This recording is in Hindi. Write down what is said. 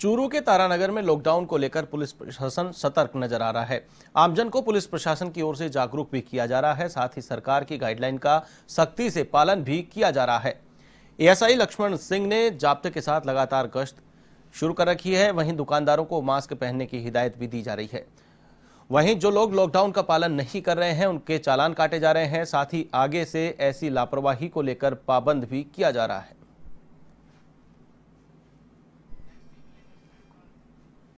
चूरू के तारानगर में लॉकडाउन को लेकर पुलिस प्रशासन सतर्क नजर आ रहा है आमजन को पुलिस प्रशासन की ओर से जागरूक भी किया जा रहा है साथ ही सरकार की गाइडलाइन का सख्ती से पालन भी किया जा रहा है एएसआई लक्ष्मण सिंह ने जाब्ते के साथ लगातार गश्त शुरू कर रखी है वहीं दुकानदारों को मास्क पहनने की हिदायत भी दी जा रही है वहीं जो लोग लॉकडाउन का पालन नहीं कर रहे हैं उनके चालान काटे जा रहे हैं साथ ही आगे से ऐसी लापरवाही को लेकर पाबंद भी किया जा रहा है